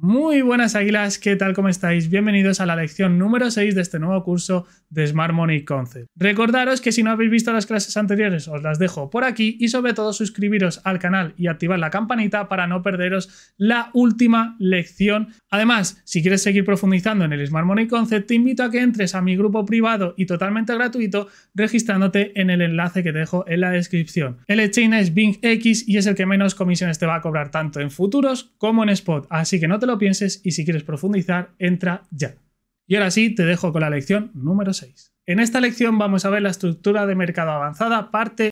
Muy buenas águilas, ¿qué tal? ¿Cómo estáis? Bienvenidos a la lección número 6 de este nuevo curso de Smart Money Concept. Recordaros que si no habéis visto las clases anteriores os las dejo por aquí y sobre todo suscribiros al canal y activar la campanita para no perderos la última lección. Además, si quieres seguir profundizando en el Smart Money Concept, te invito a que entres a mi grupo privado y totalmente gratuito registrándote en el enlace que te dejo en la descripción. El exchange es Bing X y es el que menos comisiones te va a cobrar tanto en futuros como en spot, así que no lo pienses y si quieres profundizar, entra ya. Y ahora sí, te dejo con la lección número 6. En esta lección vamos a ver la estructura de mercado avanzada, parte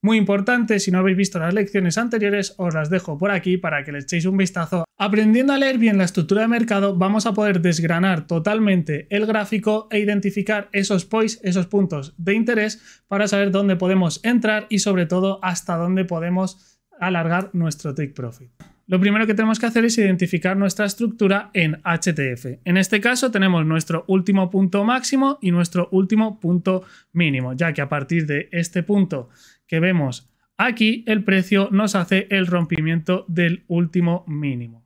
muy importante, si no habéis visto las lecciones anteriores, os las dejo por aquí para que le echéis un vistazo. Aprendiendo a leer bien la estructura de mercado, vamos a poder desgranar totalmente el gráfico e identificar esos points, esos puntos de interés, para saber dónde podemos entrar y sobre todo hasta dónde podemos alargar nuestro take profit lo primero que tenemos que hacer es identificar nuestra estructura en HTF. En este caso tenemos nuestro último punto máximo y nuestro último punto mínimo, ya que a partir de este punto que vemos aquí, el precio nos hace el rompimiento del último mínimo.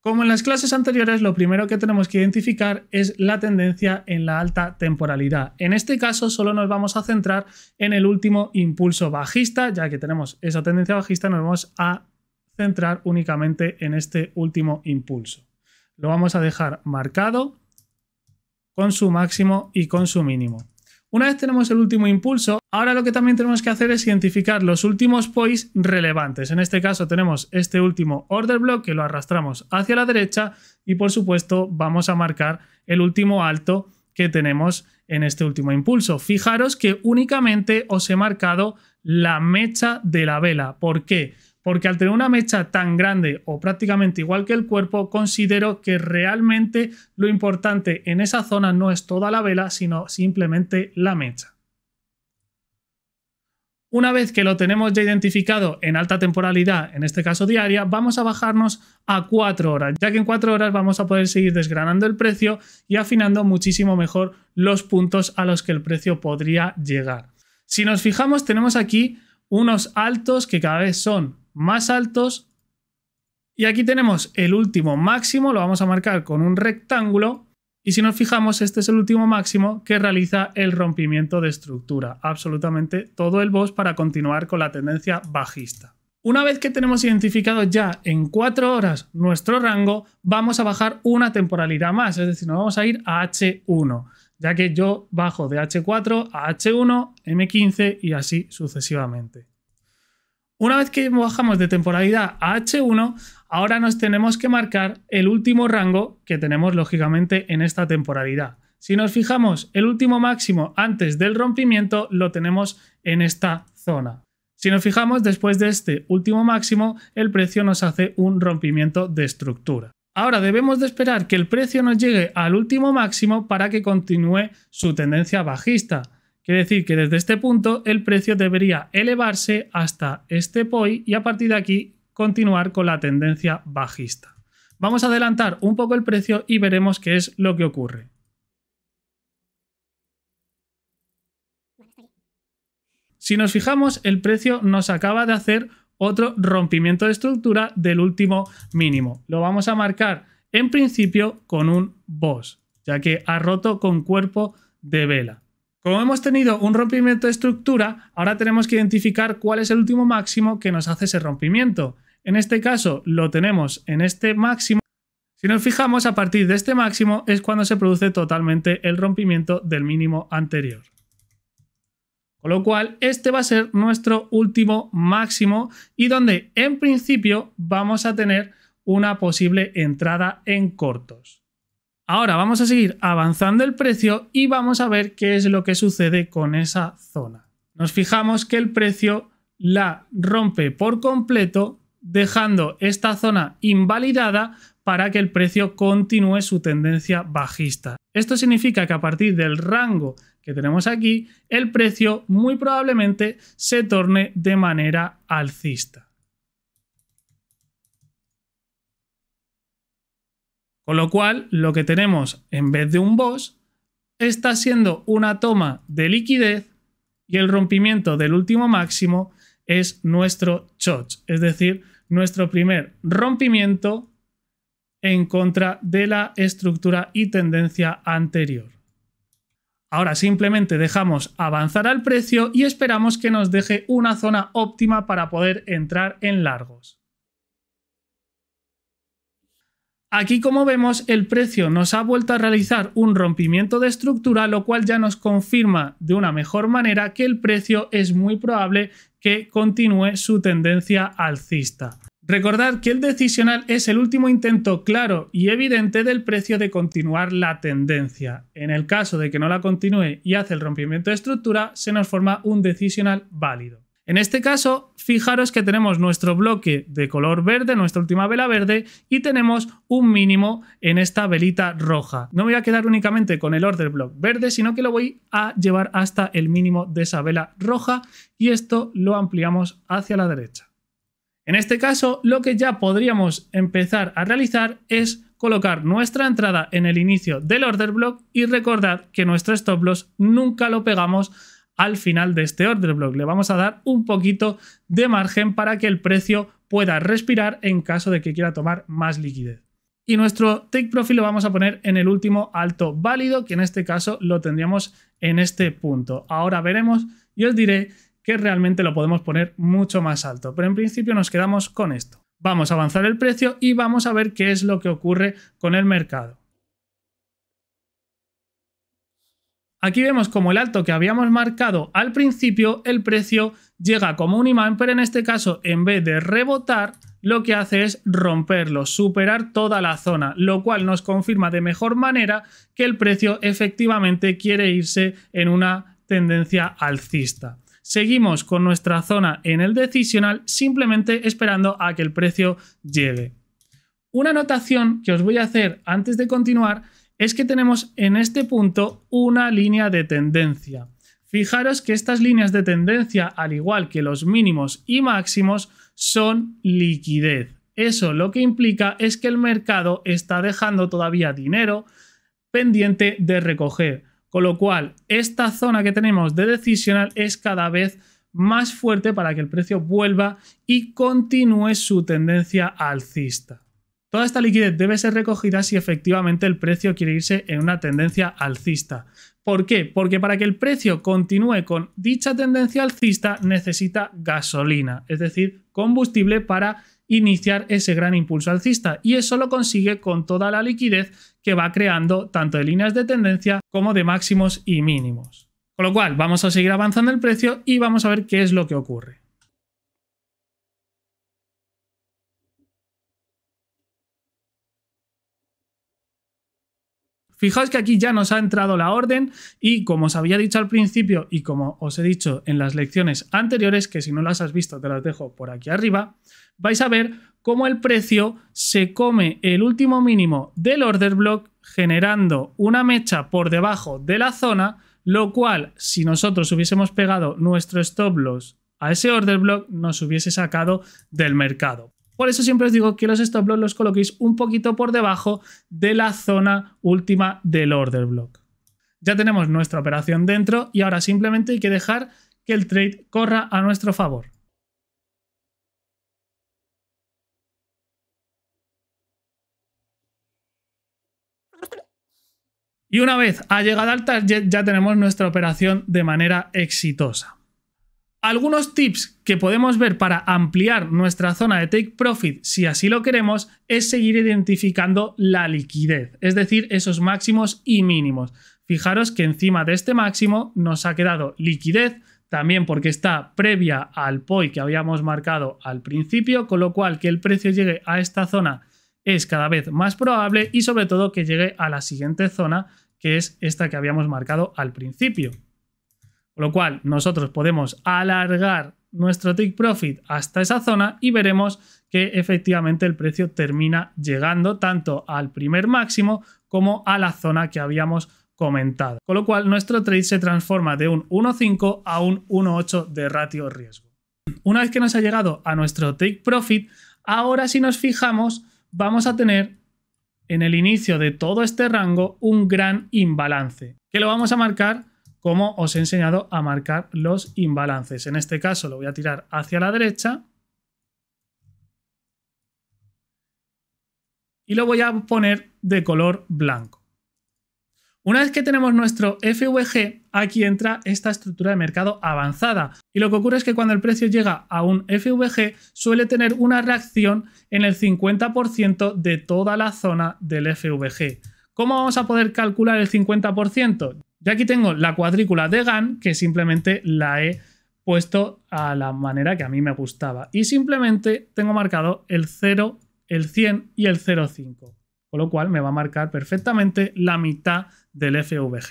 Como en las clases anteriores, lo primero que tenemos que identificar es la tendencia en la alta temporalidad. En este caso, solo nos vamos a centrar en el último impulso bajista, ya que tenemos esa tendencia bajista, nos vamos a centrar únicamente en este último impulso. Lo vamos a dejar marcado con su máximo y con su mínimo. Una vez tenemos el último impulso, ahora lo que también tenemos que hacer es identificar los últimos POIs relevantes. En este caso tenemos este último order block que lo arrastramos hacia la derecha y por supuesto vamos a marcar el último alto que tenemos en este último impulso. Fijaros que únicamente os he marcado la mecha de la vela. ¿Por qué? porque al tener una mecha tan grande o prácticamente igual que el cuerpo, considero que realmente lo importante en esa zona no es toda la vela, sino simplemente la mecha. Una vez que lo tenemos ya identificado en alta temporalidad, en este caso diaria, vamos a bajarnos a 4 horas, ya que en 4 horas vamos a poder seguir desgranando el precio y afinando muchísimo mejor los puntos a los que el precio podría llegar. Si nos fijamos, tenemos aquí unos altos que cada vez son más altos. Y aquí tenemos el último máximo, lo vamos a marcar con un rectángulo. Y si nos fijamos, este es el último máximo que realiza el rompimiento de estructura, absolutamente todo el boss para continuar con la tendencia bajista. Una vez que tenemos identificado ya en 4 horas nuestro rango, vamos a bajar una temporalidad más, es decir, nos vamos a ir a H1, ya que yo bajo de H4 a H1, M15 y así sucesivamente. Una vez que bajamos de temporalidad a H1, ahora nos tenemos que marcar el último rango que tenemos lógicamente en esta temporalidad. Si nos fijamos, el último máximo antes del rompimiento lo tenemos en esta zona. Si nos fijamos, después de este último máximo, el precio nos hace un rompimiento de estructura. Ahora debemos de esperar que el precio nos llegue al último máximo para que continúe su tendencia bajista. Quiere decir que desde este punto el precio debería elevarse hasta este POI y a partir de aquí continuar con la tendencia bajista. Vamos a adelantar un poco el precio y veremos qué es lo que ocurre. Si nos fijamos, el precio nos acaba de hacer otro rompimiento de estructura del último mínimo. Lo vamos a marcar en principio con un boss, ya que ha roto con cuerpo de vela. Como hemos tenido un rompimiento de estructura, ahora tenemos que identificar cuál es el último máximo que nos hace ese rompimiento. En este caso lo tenemos en este máximo. Si nos fijamos, a partir de este máximo es cuando se produce totalmente el rompimiento del mínimo anterior. Con lo cual, este va a ser nuestro último máximo y donde en principio vamos a tener una posible entrada en cortos. Ahora vamos a seguir avanzando el precio y vamos a ver qué es lo que sucede con esa zona. Nos fijamos que el precio la rompe por completo, dejando esta zona invalidada para que el precio continúe su tendencia bajista. Esto significa que a partir del rango que tenemos aquí, el precio muy probablemente se torne de manera alcista. Con lo cual, lo que tenemos en vez de un boss está siendo una toma de liquidez y el rompimiento del último máximo es nuestro choch, es decir, nuestro primer rompimiento en contra de la estructura y tendencia anterior. Ahora simplemente dejamos avanzar al precio y esperamos que nos deje una zona óptima para poder entrar en largos. Aquí como vemos el precio nos ha vuelto a realizar un rompimiento de estructura lo cual ya nos confirma de una mejor manera que el precio es muy probable que continúe su tendencia alcista. Recordad que el decisional es el último intento claro y evidente del precio de continuar la tendencia. En el caso de que no la continúe y hace el rompimiento de estructura, se nos forma un decisional válido. En este caso, fijaros que tenemos nuestro bloque de color verde, nuestra última vela verde, y tenemos un mínimo en esta velita roja. No me voy a quedar únicamente con el order block verde, sino que lo voy a llevar hasta el mínimo de esa vela roja y esto lo ampliamos hacia la derecha. En este caso, lo que ya podríamos empezar a realizar es colocar nuestra entrada en el inicio del order block y recordar que nuestro stop loss nunca lo pegamos al final de este order block. Le vamos a dar un poquito de margen para que el precio pueda respirar en caso de que quiera tomar más liquidez. Y nuestro take profit lo vamos a poner en el último alto válido, que en este caso lo tendríamos en este punto. Ahora veremos y os diré que realmente lo podemos poner mucho más alto, pero en principio nos quedamos con esto. Vamos a avanzar el precio y vamos a ver qué es lo que ocurre con el mercado. Aquí vemos como el alto que habíamos marcado al principio, el precio llega como un imán, pero en este caso, en vez de rebotar, lo que hace es romperlo, superar toda la zona, lo cual nos confirma de mejor manera que el precio efectivamente quiere irse en una tendencia alcista. Seguimos con nuestra zona en el decisional, simplemente esperando a que el precio llegue. Una anotación que os voy a hacer antes de continuar es que tenemos en este punto una línea de tendencia. Fijaros que estas líneas de tendencia, al igual que los mínimos y máximos, son liquidez. Eso lo que implica es que el mercado está dejando todavía dinero pendiente de recoger. Con lo cual, esta zona que tenemos de decisional es cada vez más fuerte para que el precio vuelva y continúe su tendencia alcista. Toda esta liquidez debe ser recogida si efectivamente el precio quiere irse en una tendencia alcista. ¿Por qué? Porque para que el precio continúe con dicha tendencia alcista necesita gasolina, es decir, combustible para iniciar ese gran impulso alcista y eso lo consigue con toda la liquidez que va creando tanto de líneas de tendencia como de máximos y mínimos. Con lo cual, vamos a seguir avanzando el precio y vamos a ver qué es lo que ocurre. Fijaos que aquí ya nos ha entrado la orden y como os había dicho al principio y como os he dicho en las lecciones anteriores, que si no las has visto te las dejo por aquí arriba, vais a ver cómo el precio se come el último mínimo del order block generando una mecha por debajo de la zona, lo cual si nosotros hubiésemos pegado nuestro stop loss a ese order block nos hubiese sacado del mercado. Por eso siempre os digo que los stop loss los coloquéis un poquito por debajo de la zona última del order block. Ya tenemos nuestra operación dentro y ahora simplemente hay que dejar que el trade corra a nuestro favor. Y una vez ha llegado al target ya tenemos nuestra operación de manera exitosa. Algunos tips que podemos ver para ampliar nuestra zona de take profit, si así lo queremos, es seguir identificando la liquidez, es decir, esos máximos y mínimos. Fijaros que encima de este máximo nos ha quedado liquidez, también porque está previa al POI que habíamos marcado al principio, con lo cual que el precio llegue a esta zona es cada vez más probable y sobre todo que llegue a la siguiente zona, que es esta que habíamos marcado al principio. Con lo cual, nosotros podemos alargar nuestro take profit hasta esa zona y veremos que efectivamente el precio termina llegando tanto al primer máximo como a la zona que habíamos comentado. Con lo cual, nuestro trade se transforma de un 1.5 a un 1.8 de ratio riesgo. Una vez que nos ha llegado a nuestro take profit, ahora si nos fijamos, vamos a tener en el inicio de todo este rango un gran imbalance, que lo vamos a marcar como os he enseñado a marcar los imbalances. En este caso lo voy a tirar hacia la derecha y lo voy a poner de color blanco. Una vez que tenemos nuestro FVG, aquí entra esta estructura de mercado avanzada. Y lo que ocurre es que cuando el precio llega a un FVG, suele tener una reacción en el 50% de toda la zona del FVG. ¿Cómo vamos a poder calcular el 50%? Y aquí tengo la cuadrícula de GAN que simplemente la he puesto a la manera que a mí me gustaba. Y simplemente tengo marcado el 0, el 100 y el 0,5. Con lo cual me va a marcar perfectamente la mitad del FVG.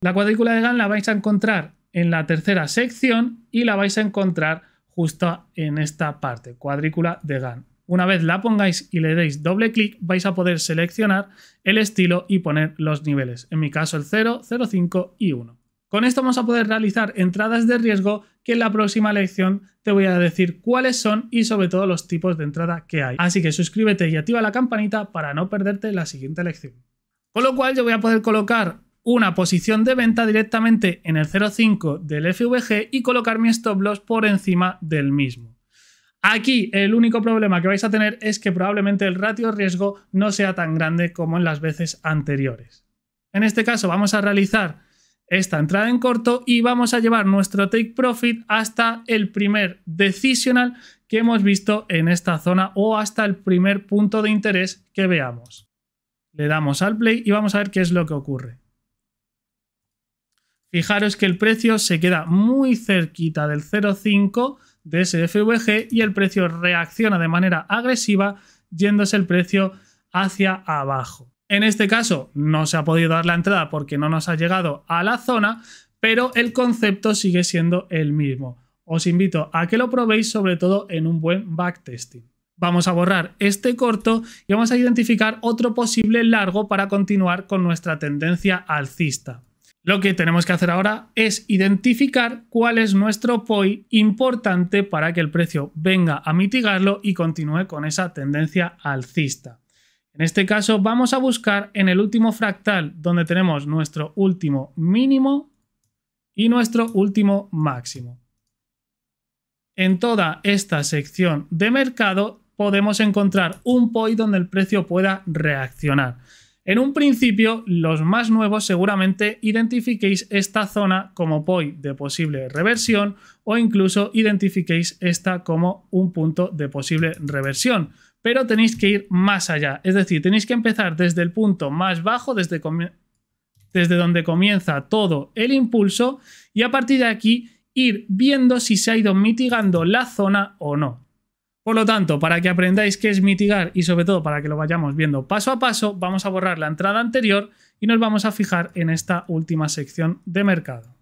La cuadrícula de GAN la vais a encontrar en la tercera sección y la vais a encontrar justo en esta parte, cuadrícula de GAN. Una vez la pongáis y le deis doble clic, vais a poder seleccionar el estilo y poner los niveles, en mi caso el 0, 0, 5 y 1. Con esto vamos a poder realizar entradas de riesgo que en la próxima lección te voy a decir cuáles son y sobre todo los tipos de entrada que hay. Así que suscríbete y activa la campanita para no perderte la siguiente lección. Con lo cual yo voy a poder colocar una posición de venta directamente en el 0.5 del FVG y colocar mi stop loss por encima del mismo. Aquí el único problema que vais a tener es que probablemente el ratio riesgo no sea tan grande como en las veces anteriores. En este caso vamos a realizar esta entrada en corto y vamos a llevar nuestro take profit hasta el primer decisional que hemos visto en esta zona o hasta el primer punto de interés que veamos. Le damos al play y vamos a ver qué es lo que ocurre. Fijaros que el precio se queda muy cerquita del 0.5 de SFVG y el precio reacciona de manera agresiva yéndose el precio hacia abajo. En este caso no se ha podido dar la entrada porque no nos ha llegado a la zona, pero el concepto sigue siendo el mismo. Os invito a que lo probéis sobre todo en un buen backtesting. Vamos a borrar este corto y vamos a identificar otro posible largo para continuar con nuestra tendencia alcista. Lo que tenemos que hacer ahora es identificar cuál es nuestro POI importante para que el precio venga a mitigarlo y continúe con esa tendencia alcista. En este caso vamos a buscar en el último fractal donde tenemos nuestro último mínimo y nuestro último máximo. En toda esta sección de mercado podemos encontrar un POI donde el precio pueda reaccionar. En un principio, los más nuevos seguramente identifiquéis esta zona como POI de posible reversión o incluso identifiquéis esta como un punto de posible reversión. Pero tenéis que ir más allá, es decir, tenéis que empezar desde el punto más bajo, desde, desde donde comienza todo el impulso y a partir de aquí ir viendo si se ha ido mitigando la zona o no. Por lo tanto, para que aprendáis qué es mitigar y sobre todo para que lo vayamos viendo paso a paso, vamos a borrar la entrada anterior y nos vamos a fijar en esta última sección de mercado.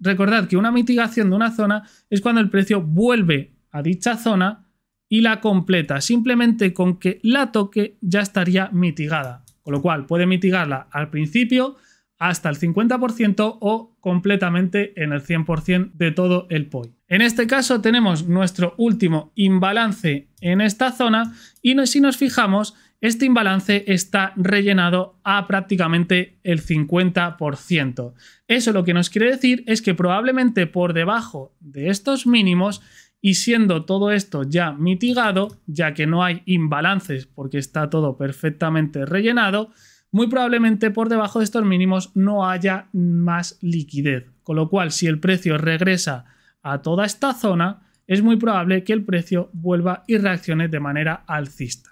Recordad que una mitigación de una zona es cuando el precio vuelve a dicha zona y la completa. Simplemente con que la toque ya estaría mitigada. Con lo cual puede mitigarla al principio hasta el 50% o completamente en el 100% de todo el POI. En este caso tenemos nuestro último imbalance en esta zona y si nos fijamos, este imbalance está rellenado a prácticamente el 50%. Eso lo que nos quiere decir es que probablemente por debajo de estos mínimos y siendo todo esto ya mitigado, ya que no hay imbalances porque está todo perfectamente rellenado, muy probablemente por debajo de estos mínimos no haya más liquidez. Con lo cual, si el precio regresa a toda esta zona, es muy probable que el precio vuelva y reaccione de manera alcista.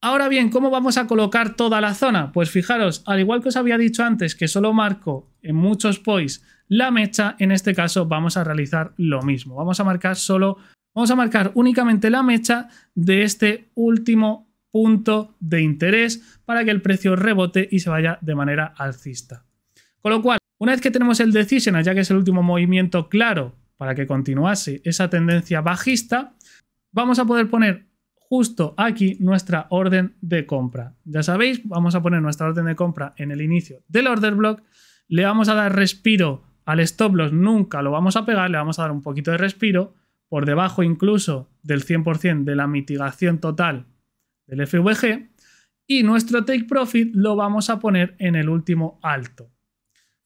Ahora bien, ¿cómo vamos a colocar toda la zona? Pues fijaros, al igual que os había dicho antes que solo marco en muchos POIs la mecha, en este caso vamos a realizar lo mismo. Vamos a marcar solo, vamos a marcar únicamente la mecha de este último punto de interés para que el precio rebote y se vaya de manera alcista. Con lo cual, una vez que tenemos el decision, ya que es el último movimiento claro para que continuase esa tendencia bajista, vamos a poder poner justo aquí nuestra orden de compra. Ya sabéis, vamos a poner nuestra orden de compra en el inicio del order block, le vamos a dar respiro al stop loss, nunca lo vamos a pegar, le vamos a dar un poquito de respiro, por debajo incluso del 100% de la mitigación total del FVG, y nuestro take profit lo vamos a poner en el último alto.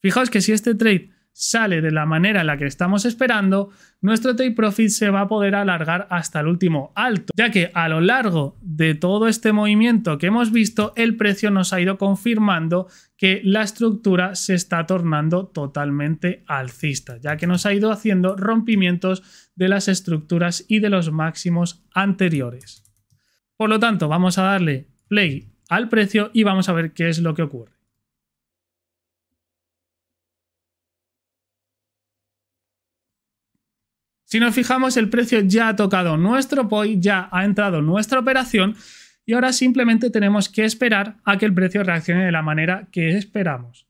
Fijaos que si este trade sale de la manera en la que estamos esperando, nuestro take profit se va a poder alargar hasta el último alto, ya que a lo largo de todo este movimiento que hemos visto, el precio nos ha ido confirmando que la estructura se está tornando totalmente alcista, ya que nos ha ido haciendo rompimientos de las estructuras y de los máximos anteriores. Por lo tanto, vamos a darle play al precio y vamos a ver qué es lo que ocurre. Si nos fijamos, el precio ya ha tocado nuestro POI, ya ha entrado nuestra operación y ahora simplemente tenemos que esperar a que el precio reaccione de la manera que esperamos.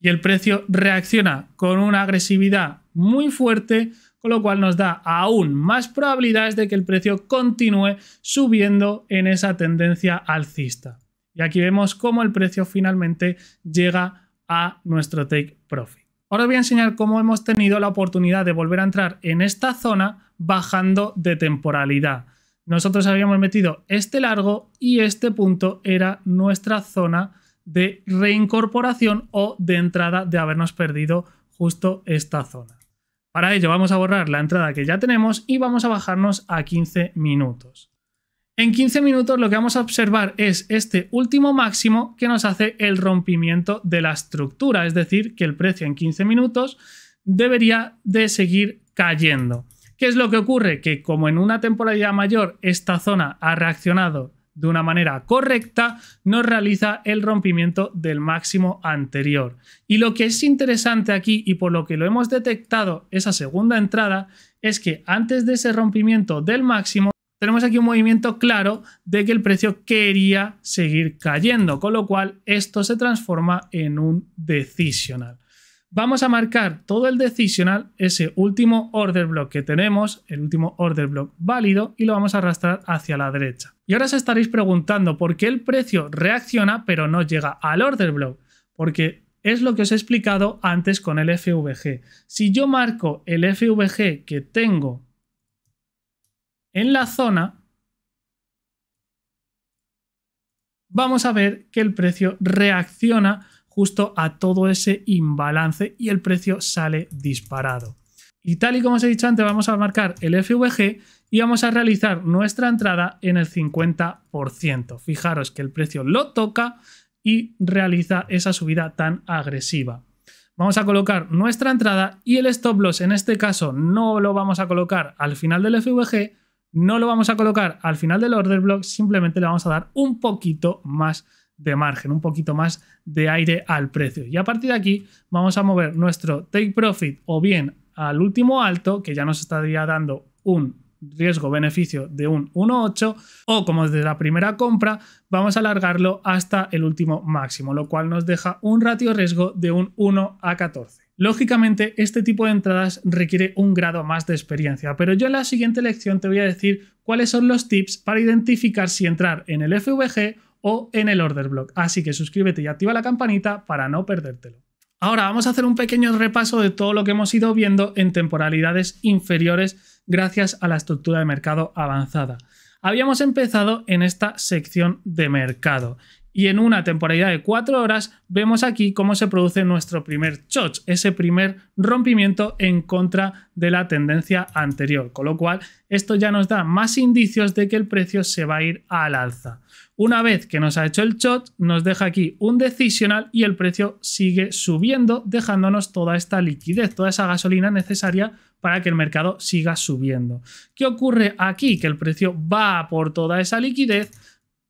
Y el precio reacciona con una agresividad muy fuerte, con lo cual nos da aún más probabilidades de que el precio continúe subiendo en esa tendencia alcista. Y aquí vemos cómo el precio finalmente llega a nuestro take profit. Ahora os voy a enseñar cómo hemos tenido la oportunidad de volver a entrar en esta zona bajando de temporalidad. Nosotros habíamos metido este largo y este punto era nuestra zona de reincorporación o de entrada de habernos perdido justo esta zona. Para ello vamos a borrar la entrada que ya tenemos y vamos a bajarnos a 15 minutos. En 15 minutos lo que vamos a observar es este último máximo que nos hace el rompimiento de la estructura, es decir, que el precio en 15 minutos debería de seguir cayendo. ¿Qué es lo que ocurre? Que como en una temporalidad mayor esta zona ha reaccionado de una manera correcta, nos realiza el rompimiento del máximo anterior. Y lo que es interesante aquí y por lo que lo hemos detectado esa segunda entrada es que antes de ese rompimiento del máximo tenemos aquí un movimiento claro de que el precio quería seguir cayendo, con lo cual esto se transforma en un decisional. Vamos a marcar todo el decisional, ese último order block que tenemos, el último order block válido, y lo vamos a arrastrar hacia la derecha. Y ahora os estaréis preguntando por qué el precio reacciona pero no llega al order block, porque es lo que os he explicado antes con el FVG. Si yo marco el FVG que tengo en la zona, vamos a ver que el precio reacciona justo a todo ese imbalance y el precio sale disparado. Y tal y como os he dicho antes, vamos a marcar el FVG y vamos a realizar nuestra entrada en el 50%. Fijaros que el precio lo toca y realiza esa subida tan agresiva. Vamos a colocar nuestra entrada y el stop loss en este caso no lo vamos a colocar al final del FVG, no lo vamos a colocar al final del order block, simplemente le vamos a dar un poquito más de margen, un poquito más de aire al precio. Y a partir de aquí vamos a mover nuestro take profit o bien al último alto, que ya nos estaría dando un riesgo-beneficio de un 1,8 o como desde la primera compra vamos a alargarlo hasta el último máximo, lo cual nos deja un ratio riesgo de un 1 a 14. Lógicamente, este tipo de entradas requiere un grado más de experiencia, pero yo en la siguiente lección te voy a decir cuáles son los tips para identificar si entrar en el FVG o en el order block, así que suscríbete y activa la campanita para no perdértelo. Ahora vamos a hacer un pequeño repaso de todo lo que hemos ido viendo en temporalidades inferiores gracias a la estructura de mercado avanzada. Habíamos empezado en esta sección de mercado y en una temporalidad de cuatro horas vemos aquí cómo se produce nuestro primer choch, ese primer rompimiento en contra de la tendencia anterior, con lo cual esto ya nos da más indicios de que el precio se va a ir al alza. Una vez que nos ha hecho el shot, nos deja aquí un decisional y el precio sigue subiendo, dejándonos toda esta liquidez, toda esa gasolina necesaria para que el mercado siga subiendo. ¿Qué ocurre aquí? Que el precio va por toda esa liquidez,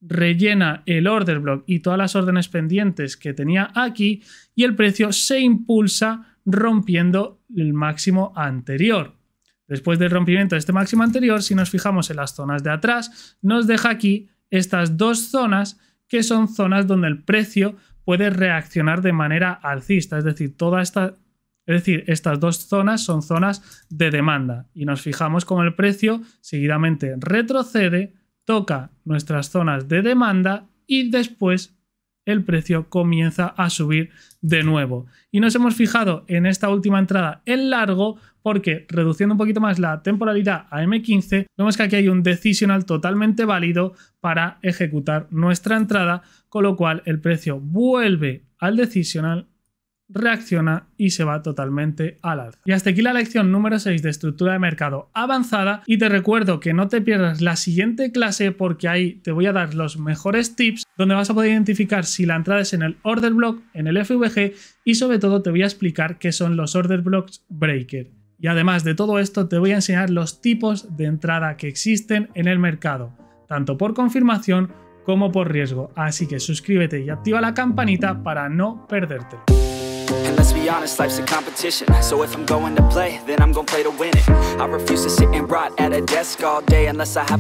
rellena el order block y todas las órdenes pendientes que tenía aquí y el precio se impulsa rompiendo el máximo anterior. Después del rompimiento de este máximo anterior, si nos fijamos en las zonas de atrás, nos deja aquí estas dos zonas que son zonas donde el precio puede reaccionar de manera alcista, es decir, toda esta, es decir, estas dos zonas son zonas de demanda y nos fijamos como el precio seguidamente retrocede, toca nuestras zonas de demanda y después el precio comienza a subir de nuevo. Y nos hemos fijado en esta última entrada en largo porque reduciendo un poquito más la temporalidad a M15, vemos que aquí hay un decisional totalmente válido para ejecutar nuestra entrada, con lo cual el precio vuelve al decisional reacciona y se va totalmente al alza. Y hasta aquí la lección número 6 de estructura de mercado avanzada y te recuerdo que no te pierdas la siguiente clase porque ahí te voy a dar los mejores tips donde vas a poder identificar si la entrada es en el order block, en el FVG y sobre todo te voy a explicar qué son los order blocks breaker. Y además de todo esto te voy a enseñar los tipos de entrada que existen en el mercado, tanto por confirmación como por riesgo, así que suscríbete y activa la campanita para no perderte And let's be honest, life's a competition So if I'm going to play, then I'm gonna play to win it I refuse to sit and rot at a desk all day Unless I have a